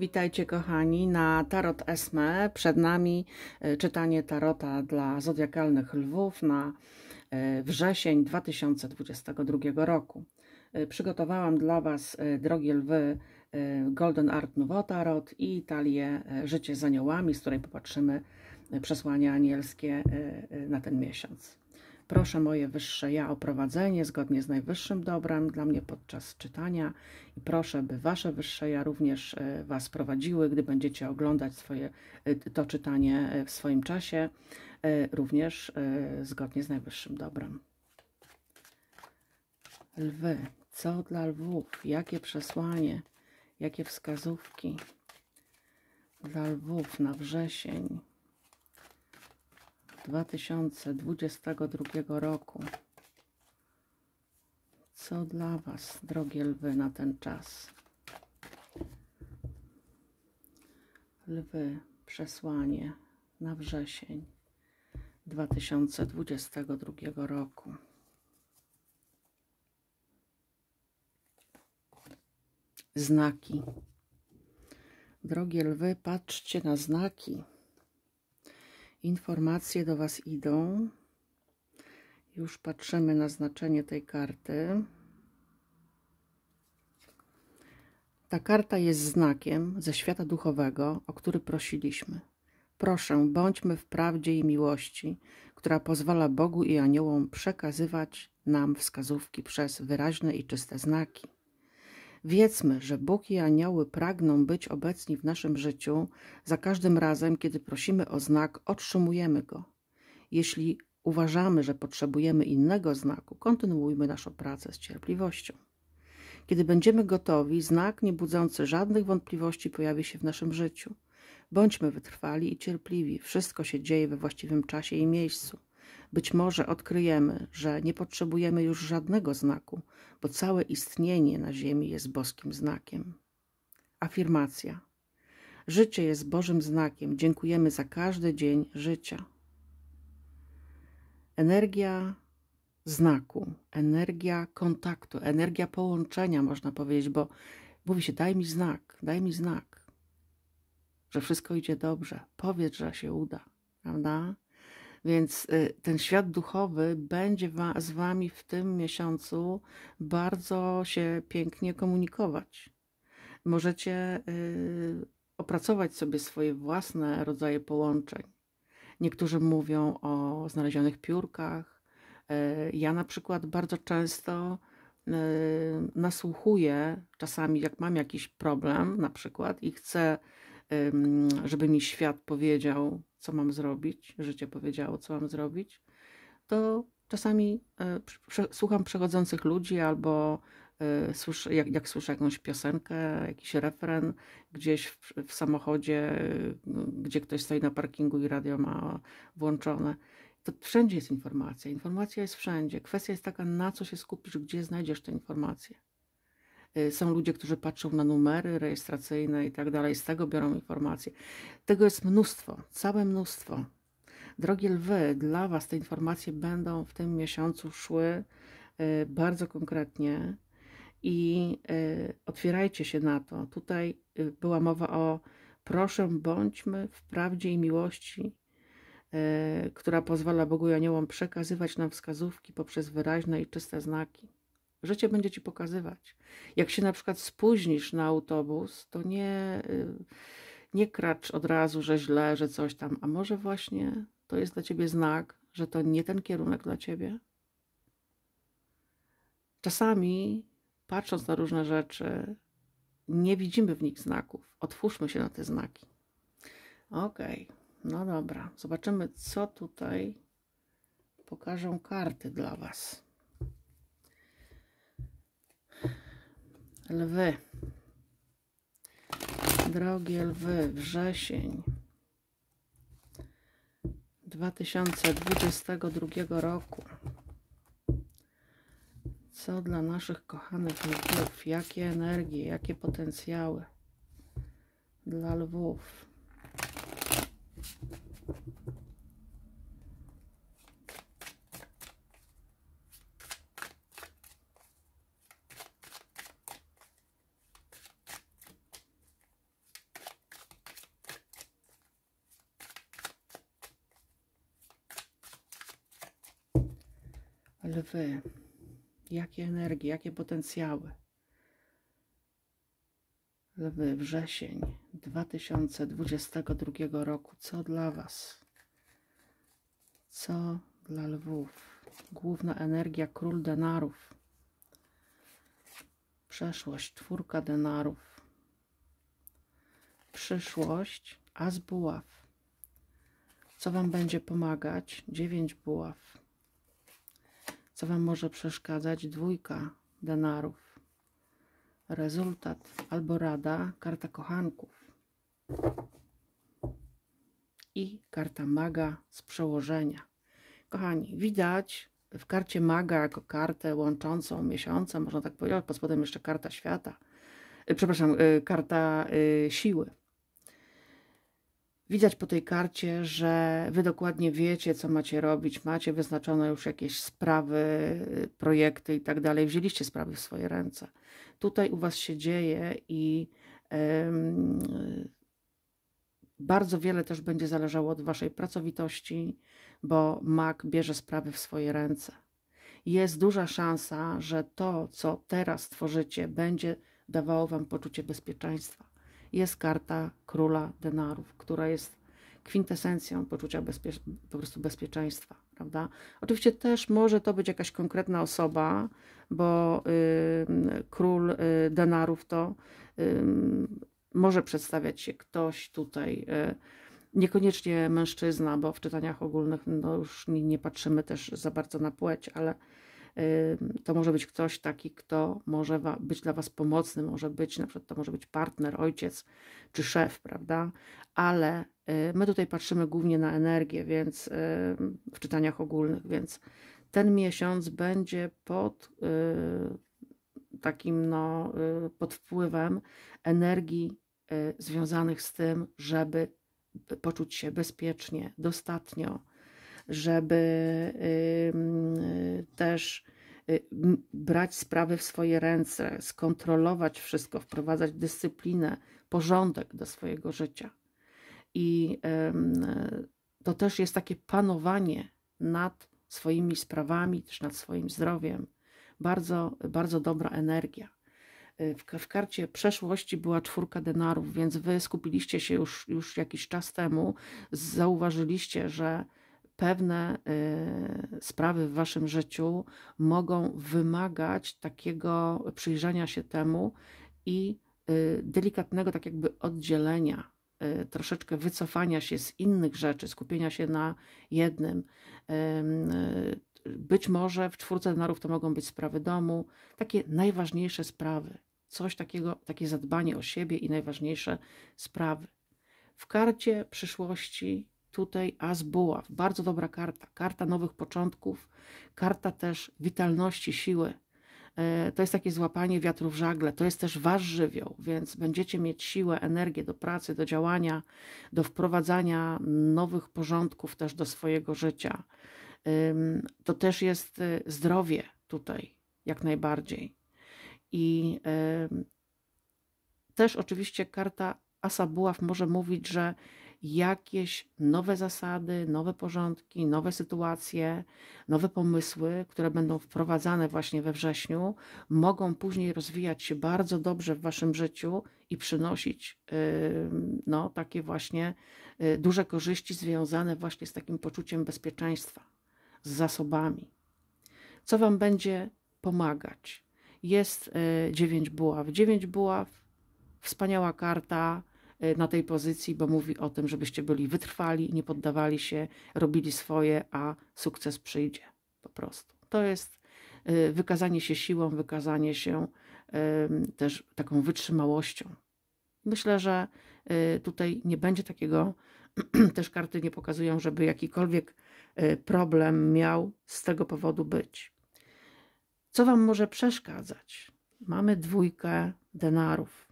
Witajcie kochani na Tarot Esme. Przed nami e, czytanie tarota dla zodiakalnych lwów na e, wrzesień 2022 roku. E, przygotowałam dla Was, drogie lwy, Golden Art Nouveau Tarot i talię Życie z aniołami, z której popatrzymy przesłania anielskie na ten miesiąc. Proszę moje wyższe ja o prowadzenie zgodnie z najwyższym dobrem dla mnie podczas czytania i proszę, by wasze wyższe ja również e, was prowadziły, gdy będziecie oglądać swoje, e, to czytanie e, w swoim czasie, również zgodnie z najwyższym dobrem. Lwy. Co dla lwów? Jakie przesłanie? Jakie wskazówki dla lwów na wrzesień? 2022 roku. Co dla Was, drogie lwy, na ten czas? Lwy, przesłanie na wrzesień 2022 roku. Znaki. Drogie lwy, patrzcie na znaki. Informacje do Was idą. Już patrzymy na znaczenie tej karty. Ta karta jest znakiem ze świata duchowego, o który prosiliśmy. Proszę, bądźmy w prawdzie i miłości, która pozwala Bogu i aniołom przekazywać nam wskazówki przez wyraźne i czyste znaki. Wiedzmy, że Bóg i anioły pragną być obecni w naszym życiu. Za każdym razem, kiedy prosimy o znak, otrzymujemy go. Jeśli uważamy, że potrzebujemy innego znaku, kontynuujmy naszą pracę z cierpliwością. Kiedy będziemy gotowi, znak nie budzący żadnych wątpliwości pojawi się w naszym życiu. Bądźmy wytrwali i cierpliwi. Wszystko się dzieje we właściwym czasie i miejscu. Być może odkryjemy, że nie potrzebujemy już żadnego znaku, bo całe istnienie na Ziemi jest boskim znakiem. Afirmacja. Życie jest Bożym znakiem. Dziękujemy za każdy dzień życia. Energia znaku, energia kontaktu, energia połączenia, można powiedzieć, bo mówi się: daj mi znak, daj mi znak, że wszystko idzie dobrze, powiedz, że się uda, prawda? Więc y, ten świat duchowy będzie z Wami w tym miesiącu bardzo się pięknie komunikować. Możecie y, opracować sobie swoje własne rodzaje połączeń. Niektórzy mówią o znalezionych piórkach. Y, ja na przykład bardzo często nasłuchuję czasami, jak mam jakiś problem, na przykład, i chcę żeby mi świat powiedział, co mam zrobić, życie powiedziało, co mam zrobić, to czasami e, słucham przechodzących ludzi albo e, słyszę, jak, jak słyszę jakąś piosenkę, jakiś refren gdzieś w, w, samochodzie, y, gdzie ktoś stoi na parkingu i radio ma włączone. To wszędzie jest informacja. Informacja jest wszędzie. Kwestia jest taka, na co się skupisz, gdzie znajdziesz te informacje. Y, są ludzie, którzy patrzą na numery rejestracyjne i tak dalej, z tego biorą informacje. Tego jest mnóstwo, całe mnóstwo. Drogie lwy, dla Was te informacje będą w tym miesiącu szły y, bardzo konkretnie i y, otwierajcie się na to. Tutaj była mowa o proszę, bądźmy w prawdzie i miłości, która pozwala Bogu i aniołom przekazywać nam wskazówki poprzez wyraźne i czyste znaki. Życie będzie ci pokazywać. Jak się na przykład spóźnisz na autobus, to nie, y, nie kracz od razu, że źle, że coś tam, a może właśnie to jest dla ciebie znak, że to nie ten kierunek dla ciebie. Czasami, patrząc na różne rzeczy, nie widzimy w nich znaków. Otwórzmy się na te znaki. Okej, okay. no dobra. Zobaczymy, co tutaj pokażą karty dla Was. Lwy. drogie lwy, wrzesień 2022 roku. Co dla naszych kochanych lwów? Jakie energie, jakie potencjały dla lwów? lwy, jakie energie, jakie potencjały. Lwy, wrzesień 2022 roku. Co dla Was? Co dla lwów? Główna energia król denarów. Przeszłość, czwórka denarów. Przyszłość, as buław. Co Wam będzie pomagać? Dziewięć buław co Wam może przeszkadzać? Dwójka denarów. Rezultat albo rada, karta kochanków. I karta maga z przełożenia. Kochani, widać w karcie maga jako kartę łączącą miesiące, można tak powiedzieć, pod spodem jeszcze karta świata. E, przepraszam, e, karta e, siły Widać po tej karcie, że Wy dokładnie wiecie, co macie robić, macie wyznaczone już jakieś sprawy, projekty i tak dalej, wzięliście sprawy w swoje ręce. Tutaj u Was się dzieje i um, bardzo wiele też będzie zależało od Waszej pracowitości, bo mak bierze sprawy w swoje ręce. Jest duża szansa, że to, co teraz tworzycie, będzie dawało Wam poczucie bezpieczeństwa jest karta króla denarów, która jest kwintesencją poczucia po prostu bezpieczeństwa, prawda? Oczywiście też może to być jakaś konkretna osoba, bo y, król y, denarów to y, może przedstawiać się ktoś tutaj, y, niekoniecznie mężczyzna, bo w czytaniach ogólnych no już nie, nie patrzymy też za bardzo na płeć, ale to może być ktoś taki, kto może być dla Was pomocny, może być, na przykład to może być partner, ojciec czy szef, prawda? Ale y, my tutaj patrzymy głównie na energię, więc w czytaniach ogólnych, więc ten miesiąc będzie pod y, takim no, y, pod wpływem energii związanych z tym, żeby poczuć się bezpiecznie, dostatnio, żeby też y, brać sprawy w swoje ręce, skontrolować wszystko, wprowadzać dyscyplinę, porządek do swojego życia. I to też jest takie panowanie nad swoimi sprawami, też nad swoim zdrowiem. Bardzo, bardzo dobra energia. Y, w, w karcie przeszłości była czwórka denarów, więc wy skupiliście się już, już jakiś czas temu, zauważyliście, że pewne y, sprawy w waszym życiu mogą wymagać takiego przyjrzenia się temu i y, delikatnego, tak jakby oddzielenia, y, troszeczkę wycofania się z innych rzeczy, skupienia się na jednym. Być może w czwórce denarów to mogą być sprawy domu, takie najważniejsze sprawy, coś takiego, takie zadbanie o siebie i najważniejsze sprawy. W karcie przyszłości tutaj As Buław. Bardzo dobra karta. Karta nowych początków, karta też witalności, siły. E, to jest takie złapanie wiatru w żagle, to jest też wasz żywioł, więc będziecie mieć siłę, energię do pracy, do działania, do wprowadzania nowych porządków też do swojego życia. To też jest y, zdrowie tutaj, jak najbardziej. I też oczywiście karta Asa Buław może mówić, że jakieś nowe zasady, nowe porządki, nowe sytuacje, nowe pomysły, które będą wprowadzane właśnie we wrześniu, mogą później rozwijać się bardzo dobrze w Waszym życiu i przynosić no, takie właśnie y, duże korzyści związane właśnie z takim poczuciem bezpieczeństwa, z zasobami. Co Wam będzie pomagać? Jest y, dziewięć buław. Dziewięć buław, wspaniała karta E, na tej pozycji, bo mówi o tym, żebyście byli wytrwali, nie poddawali się, robili swoje, a sukces przyjdzie po prostu. To jest e, wykazanie się siłą, wykazanie się też taką wytrzymałością. Myślę, że e, tutaj nie będzie takiego, też karty nie pokazują, żeby jakikolwiek problem miał z tego powodu być. Co Wam może przeszkadzać? Mamy dwójkę denarów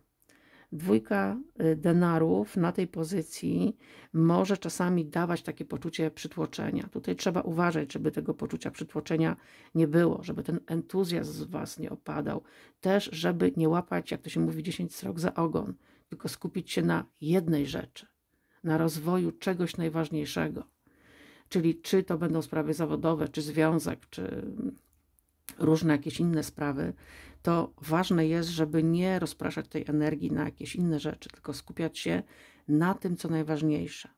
dwójka y, denarów na tej pozycji może czasami dawać takie poczucie przytłoczenia. Tutaj trzeba uważać, żeby tego poczucia przytłoczenia nie było, żeby ten entuzjazm z Was nie opadał. Też, żeby nie łapać, jak to się mówi, 10 srok za ogon, tylko skupić się na jednej rzeczy, na rozwoju czegoś najważniejszego. Czyli czy to będą sprawy zawodowe, czy związek, czy różne jakieś inne sprawy, to ważne jest, żeby nie rozpraszać tej energii na jakieś inne rzeczy, tylko skupiać się na tym, co najważniejsze.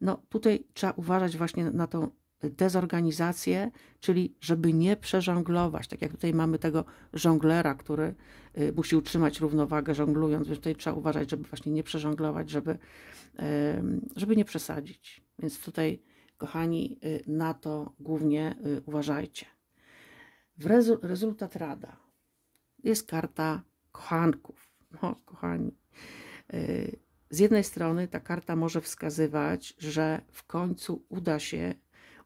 No tutaj trzeba uważać właśnie na tą dezorganizację, czyli żeby nie przeżonglować. Tak jak tutaj mamy tego żonglera, który y, musi utrzymać równowagę żonglując, więc tutaj trzeba uważać, żeby właśnie nie przeżonglować, żeby, żeby nie przesadzić. Więc tutaj, kochani, y, na to głównie y, uważajcie. Rezu rezultat rada. Jest karta kochanków. No, kochani. Y, z jednej strony ta karta może wskazywać, że w końcu uda się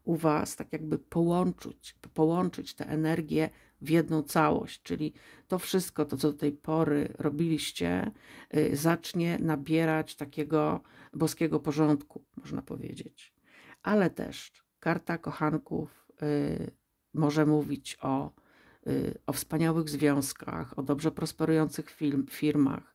u Was tak jakby połączyć, połączyć tę energię w jedną całość, czyli to wszystko, to co do tej pory robiliście, y, zacznie nabierać takiego boskiego porządku, można powiedzieć. Ale też karta kochanków y, może mówić o, y, o wspaniałych związkach, o dobrze prosperujących film, firmach,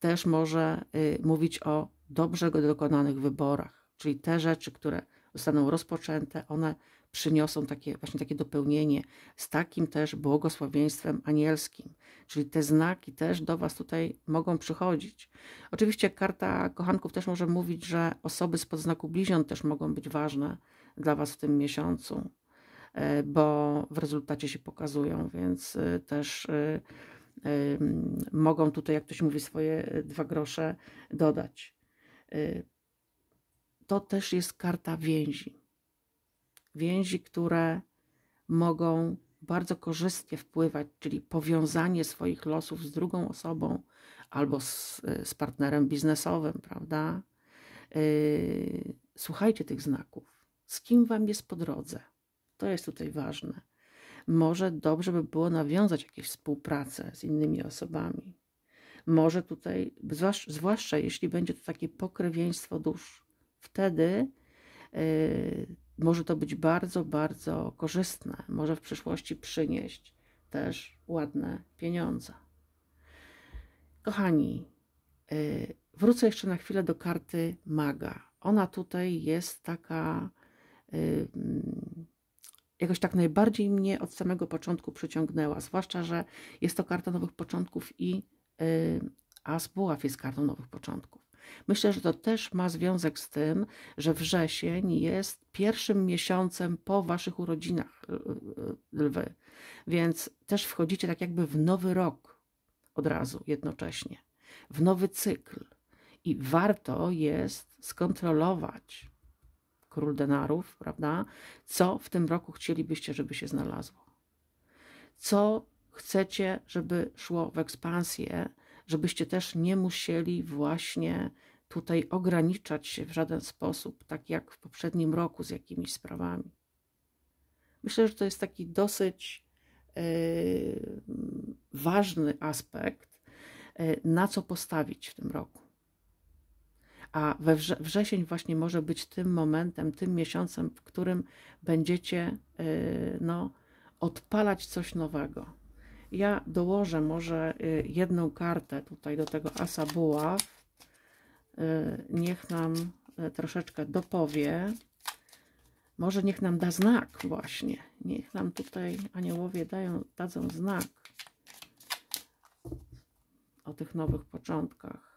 też może y, mówić o dobrze dokonanych wyborach, czyli te rzeczy, które zostaną rozpoczęte, one przyniosą takie, właśnie takie dopełnienie z takim też błogosławieństwem anielskim. Czyli te znaki też do Was tutaj mogą przychodzić. Oczywiście karta kochanków też może mówić, że osoby spod znaku bliźniąt też mogą być ważne dla Was w tym miesiącu. E, bo w rezultacie się pokazują, więc e, też e, mogą tutaj, jak ktoś mówi, swoje dwa grosze dodać. To też jest karta więzi. Więzi, które mogą bardzo korzystnie wpływać, czyli powiązanie swoich losów z drugą osobą albo z, z partnerem biznesowym, prawda? Słuchajcie tych znaków. Z kim wam jest po drodze? To jest tutaj ważne. Może dobrze by było nawiązać jakieś współpracę z innymi osobami. Może tutaj, zwłaszcza, zwłaszcza jeśli będzie to takie pokrewieństwo dusz, wtedy yy, może to być bardzo, bardzo korzystne. Może w przyszłości przynieść też ładne pieniądze. Kochani, yy, wrócę jeszcze na chwilę do karty maga. Ona tutaj jest taka. Yy, jakoś tak najbardziej mnie od samego początku przyciągnęła. Zwłaszcza, że jest to karta nowych początków i y, As Buław jest kartą nowych początków. Myślę, że to też ma związek z tym, że wrzesień jest pierwszym miesiącem po waszych urodzinach, y, y, lwy. Więc też wchodzicie tak jakby w nowy rok od razu jednocześnie, w nowy cykl. I warto jest skontrolować król denarów, prawda? Co w tym roku chcielibyście, żeby się znalazło? Co chcecie, żeby szło w ekspansję, żebyście też nie musieli właśnie tutaj ograniczać się w żaden sposób, tak jak w poprzednim roku z jakimiś sprawami. Myślę, że to jest taki dosyć yy, ważny aspekt, yy, na co postawić w tym roku a we wrze wrzesień właśnie może być tym momentem, tym miesiącem, w którym będziecie y, no, odpalać coś nowego. Ja dołożę może y, jedną kartę tutaj do tego asa buław. Y, niech nam troszeczkę dopowie. Może niech nam da znak właśnie. Niech nam tutaj aniołowie dają, dadzą znak o tych nowych początkach.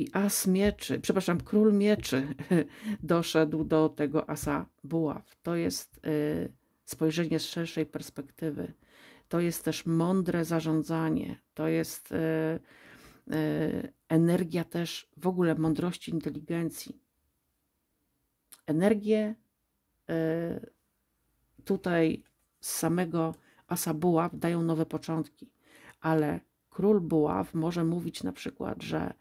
I as mieczy, przepraszam, król mieczy doszedł do tego asa buław. To jest y, spojrzenie z szerszej perspektywy. To jest też mądre zarządzanie. To jest y, y, energia też w ogóle mądrości, inteligencji. Energię tutaj z samego asa buław dają nowe początki, ale król buław może mówić na przykład, że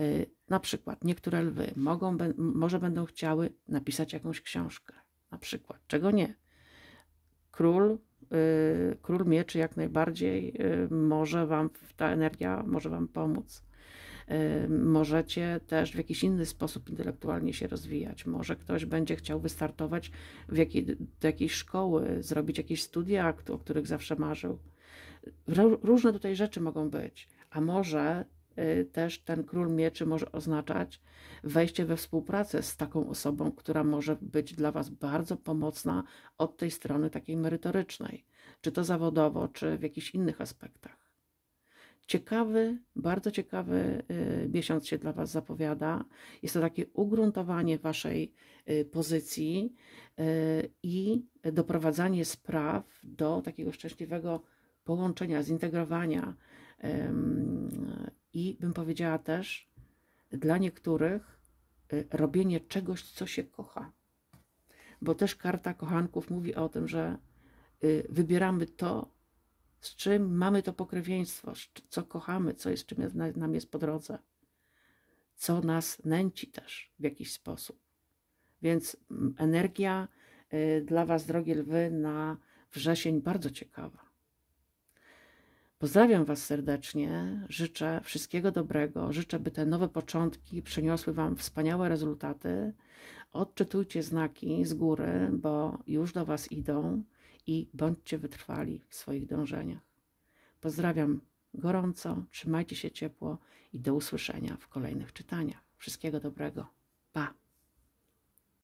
Y, na przykład niektóre lwy mogą, może będą chciały napisać jakąś książkę. Na przykład, czego nie. Król, y, król mieczy jak najbardziej y, może Wam, ta energia może Wam pomóc. Możecie też w jakiś inny sposób intelektualnie się rozwijać. Może ktoś będzie chciał wystartować w jakiej, do jakiejś szkoły, zrobić jakieś studia, o których zawsze marzył. Różne tutaj rzeczy mogą być. A może Y, też ten król mieczy może oznaczać wejście we współpracę z taką osobą, która może być dla Was bardzo pomocna od tej strony takiej merytorycznej, czy to zawodowo, czy w jakichś innych aspektach. Ciekawy, bardzo ciekawy y, miesiąc się dla Was zapowiada. Jest to takie ugruntowanie Waszej y, pozycji i doprowadzanie spraw do takiego szczęśliwego połączenia, zintegrowania i bym powiedziała też, dla niektórych y, robienie czegoś, co się kocha. Bo też karta kochanków mówi o tym, że y, wybieramy to, z czym mamy to pokrewieństwo, co kochamy, co jest, czym jest, nam jest po drodze, co nas nęci też w jakiś sposób. Więc mm, energia y, dla Was, drogie lwy, na wrzesień bardzo ciekawa. Pozdrawiam Was serdecznie, życzę wszystkiego dobrego, życzę, by te nowe początki przyniosły Wam wspaniałe rezultaty. Odczytujcie znaki z góry, bo już do Was idą i bądźcie wytrwali w swoich dążeniach. Pozdrawiam gorąco, trzymajcie się ciepło i do usłyszenia w kolejnych czytaniach. Wszystkiego dobrego. Pa!